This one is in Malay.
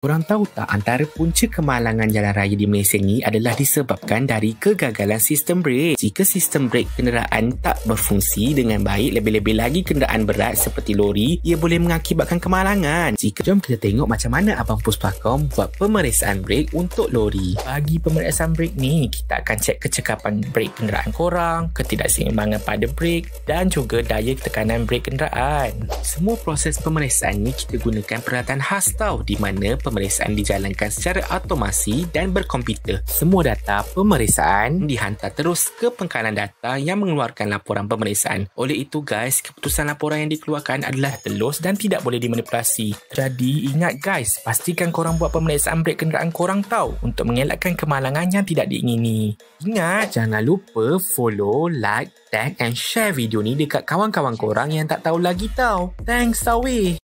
Kurang tahu tak antara punca kemalangan jalan raya di Malaysia ni adalah disebabkan dari kegagalan sistem brek. Jika sistem brek kenderaan tak berfungsi dengan baik, lebih-lebih lagi kenderaan berat seperti lori, ia boleh mengakibatkan kemalangan. Jika jom kita tengok macam mana Abang Pus Pakom buat pemeriksaan brek untuk lori. Bagi pemeriksaan brek ni, kita akan cek kecekapan brek kenderaan korang, ketidakseimbangan pada brek dan juga daya tekanan brek kenderaan. Semua proses pemeriksaan ni kita gunakan peralatan khas tau di mana pemeriksaan dijalankan secara automasi dan berkomputer. Semua data pemeriksaan dihantar terus ke pengkalan data yang mengeluarkan laporan pemeriksaan. Oleh itu guys, keputusan laporan yang dikeluarkan adalah telus dan tidak boleh dimanipulasi. Jadi ingat guys, pastikan korang buat pemeriksaan brek kenderaan korang tahu untuk mengelakkan kemalangan yang tidak diingini. Ingat, jangan lupa follow, like, tag and share video ni dekat kawan-kawan korang yang tak tahu lagi tau. Thanks, Sawi!